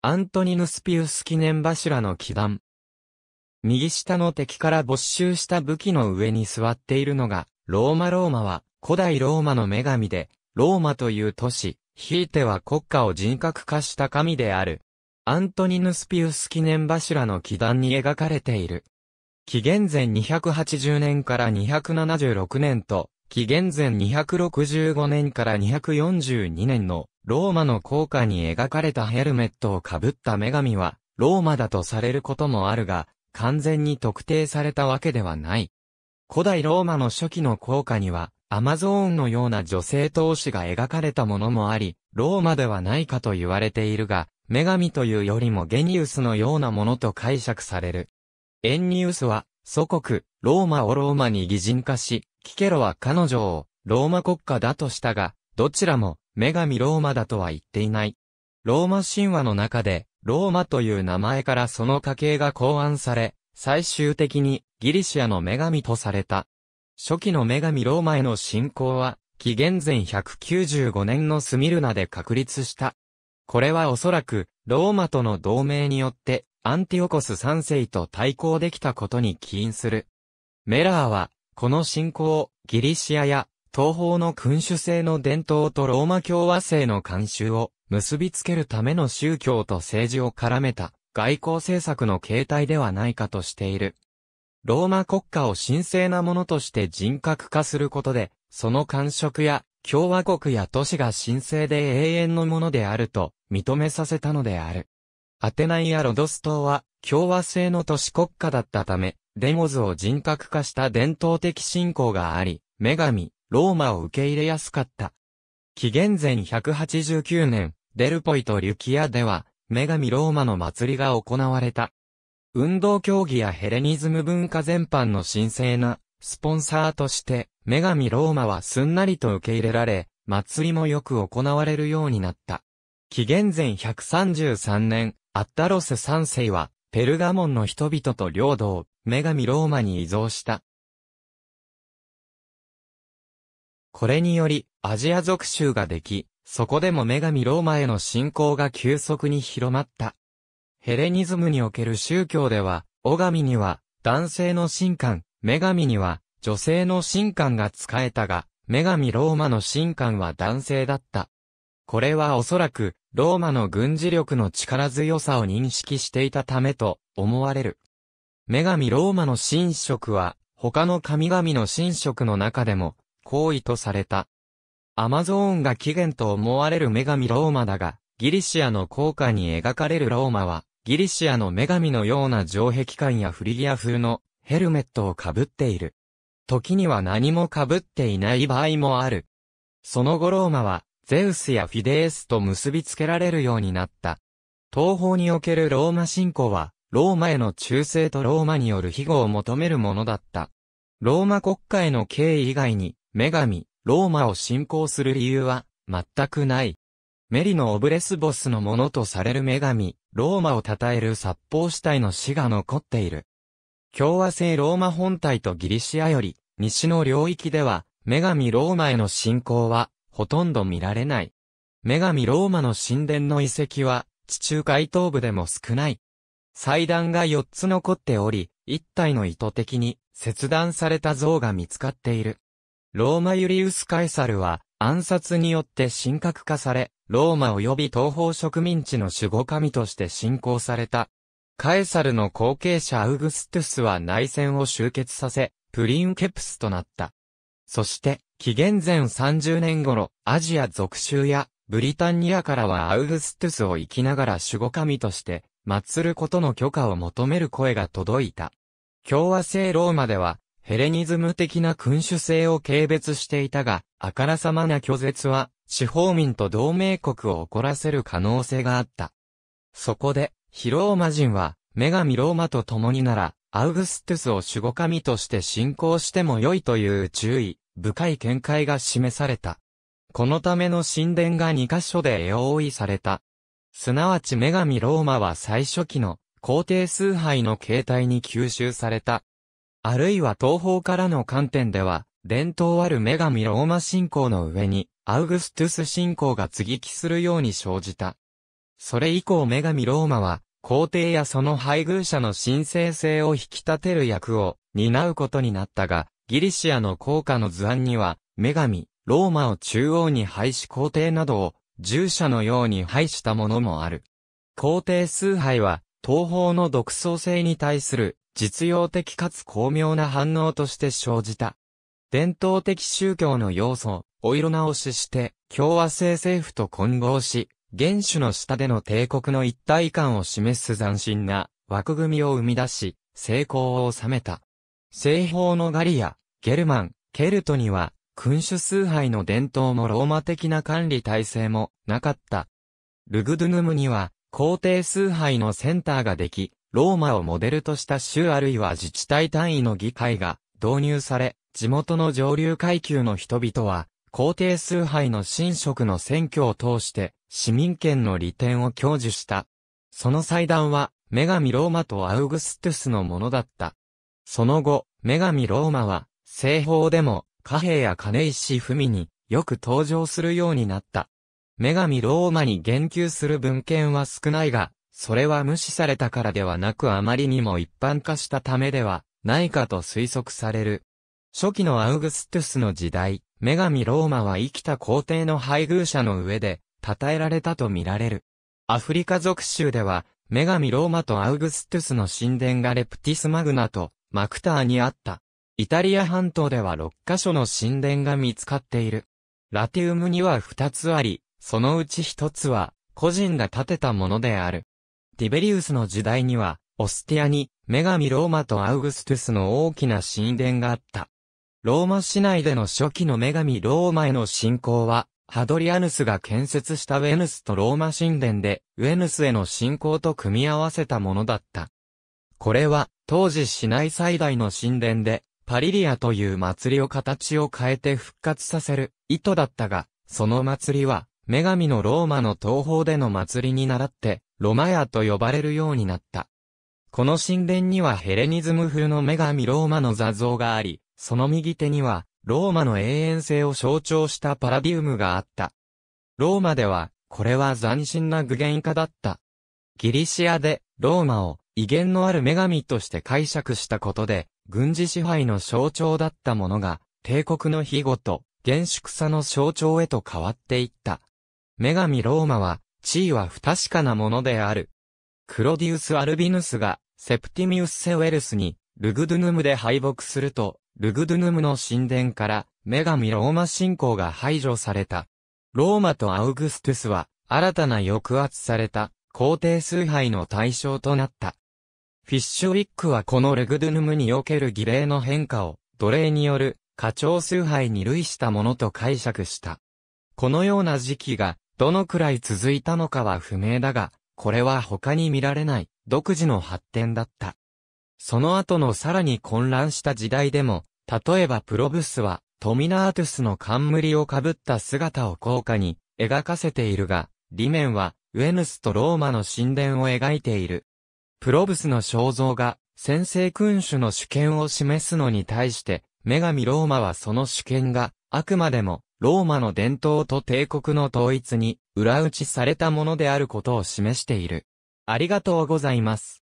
アントニヌスピウス記念柱の基盤。右下の敵から没収した武器の上に座っているのが、ローマローマは古代ローマの女神で、ローマという都市、ひいては国家を人格化した神である。アントニヌスピウス記念柱の基盤に描かれている。紀元前280年から276年と、紀元前265年から242年のローマの効果に描かれたヘルメットをかぶった女神は、ローマだとされることもあるが、完全に特定されたわけではない。古代ローマの初期の効果には、アマゾーンのような女性投資が描かれたものもあり、ローマではないかと言われているが、女神というよりもゲニウスのようなものと解釈される。エンニウスは、祖国、ローマをローマに擬人化し、キケロは彼女を、ローマ国家だとしたが、どちらも、女神ローマだとは言っていない。ローマ神話の中で、ローマという名前からその家系が考案され、最終的にギリシアの女神とされた。初期の女神ローマへの信仰は、紀元前195年のスミルナで確立した。これはおそらく、ローマとの同盟によって、アンティオコス3世と対抗できたことに起因する。メラーは、この信仰をギリシアや東方の君主制の伝統とローマ共和制の慣習を結びつけるための宗教と政治を絡めた外交政策の形態ではないかとしている。ローマ国家を神聖なものとして人格化することで、その感触や共和国や都市が神聖で永遠のものであると認めさせたのである。アテナイやロドス島は共和制の都市国家だったため、デモズを人格化した伝統的信仰があり、女神、ローマを受け入れやすかった。紀元前189年、デルポイとリュキアでは、女神ローマの祭りが行われた。運動競技やヘレニズム文化全般の神聖な、スポンサーとして、女神ローマはすんなりと受け入れられ、祭りもよく行われるようになった。紀元前133年、アッタロス3世は、ペルガモンの人々と領土を、女神ローマに移動した。これにより、アジア属州ができ、そこでも女神ローマへの信仰が急速に広まった。ヘレニズムにおける宗教では、ガ神には男性の神官、女神には女性の神官が仕えたが、女神ローマの神官は男性だった。これはおそらく、ローマの軍事力の力強さを認識していたためと思われる。女神ローマの神職は、他の神々の神職の中でも行為とされた。アマゾーンが起源と思われる女神ローマだが、ギリシアの効果に描かれるローマは、ギリシアの女神のような城壁感やフリギア風のヘルメットをかぶっている。時には何もかぶっていない場合もある。その後ローマは、ゼウスやフィデースと結びつけられるようになった。東方におけるローマ信仰は、ローマへの忠誠とローマによる庇護を求めるものだった。ローマ国家への敬意以外に、女神、ローマを信仰する理由は、全くない。メリのオブレスボスのものとされる女神、ローマを称える殺法死体の死が残っている。共和制ローマ本体とギリシアより、西の領域では、女神ローマへの信仰は、ほとんど見られない。女神ローマの神殿の遺跡は、地中海東部でも少ない。祭壇が4つ残っており、1体の意図的に、切断された像が見つかっている。ローマユリウス・カエサルは暗殺によって神格化され、ローマ及び東方植民地の守護神として信仰された。カエサルの後継者アウグストゥスは内戦を終結させ、プリンケプスとなった。そして、紀元前30年頃、アジア属州やブリタンニアからはアウグストゥスを生きながら守護神として、祀ることの許可を求める声が届いた。共和制ローマでは、ヘレニズム的な君主制を軽蔑していたが、あからさまな拒絶は、地方民と同盟国を怒らせる可能性があった。そこで、ヒローマ人は、女神ローマと共になら、アウグストゥスを守護神として信仰しても良いという注意、深い見解が示された。このための神殿が2カ所で用意された。すなわち女神ローマは最初期の皇帝崇拝の形態に吸収されたあるいは東方からの観点では、伝統ある女神ローマ信仰の上に、アウグストゥス信仰が接ぎ木するように生じた。それ以降女神ローマは、皇帝やその配偶者の神聖性を引き立てる役を担うことになったが、ギリシアの効果の図案には、女神、ローマを中央に配し皇帝などを従者のように配したものもある。皇帝崇拝は、東方の独創性に対する実用的かつ巧妙な反応として生じた。伝統的宗教の要素をお色直しして共和制政府と混合し、元首の下での帝国の一体感を示す斬新な枠組みを生み出し、成功を収めた。西方のガリア、ゲルマン、ケルトには、君主崇拝の伝統もローマ的な管理体制もなかった。ルグドゥヌムには、皇帝崇拝のセンターができ、ローマをモデルとした州あるいは自治体単位の議会が導入され、地元の上流階級の人々は、皇帝崇拝の神職の選挙を通して市民権の利点を享受した。その祭壇は、女神ローマとアウグストゥスのものだった。その後、女神ローマは、西方でも、貨幣や金石文によく登場するようになった。女神ローマに言及する文献は少ないが、それは無視されたからではなくあまりにも一般化したためではないかと推測される。初期のアウグストゥスの時代、女神ローマは生きた皇帝の配偶者の上で、称えられたと見られる。アフリカ属州では、女神ローマとアウグストゥスの神殿がレプティスマグナとマクターにあった。イタリア半島では6カ所の神殿が見つかっている。ラティウムには2つあり、そのうち1つは個人が建てたものである。ティベリウスの時代には、オスティアに、女神ローマとアウグストゥスの大きな神殿があった。ローマ市内での初期の女神ローマへの信仰は、ハドリアヌスが建設したウェヌスとローマ神殿で、ウェヌスへの信仰と組み合わせたものだった。これは、当時市内最大の神殿で、パリリアという祭りを形を変えて復活させる、意図だったが、その祭りは、女神のローマの東方での祭りに倣って、ロマヤと呼ばれるようになった。この神殿にはヘレニズム風の女神ローマの座像があり、その右手には、ローマの永遠性を象徴したパラディウムがあった。ローマでは、これは斬新な具現化だった。ギリシアで、ローマを、威厳のある女神として解釈したことで、軍事支配の象徴だったものが、帝国の日ごと、厳粛さの象徴へと変わっていった。女神ローマは、地位は不確かなものである。クロディウス・アルビヌスが、セプティミウス・セウェルスに、ルグドゥヌムで敗北すると、ルグドゥヌムの神殿から、女神ローマ信仰が排除された。ローマとアウグストゥスは、新たな抑圧された、皇帝崇拝の対象となった。フィッシュウィックはこのルグドゥヌムにおける儀礼の変化を、奴隷による、課長崇拝に類したものと解釈した。このような時期が、どのくらい続いたのかは不明だが、これは他に見られない独自の発展だった。その後のさらに混乱した時代でも、例えばプロブスはトミナートゥスの冠をかぶった姿を効果に描かせているが、リメンはウェヌスとローマの神殿を描いている。プロブスの肖像が先制君主の主権を示すのに対して、女神ローマはその主権があくまでも、ローマの伝統と帝国の統一に、裏打ちされたものであることを示している。ありがとうございます。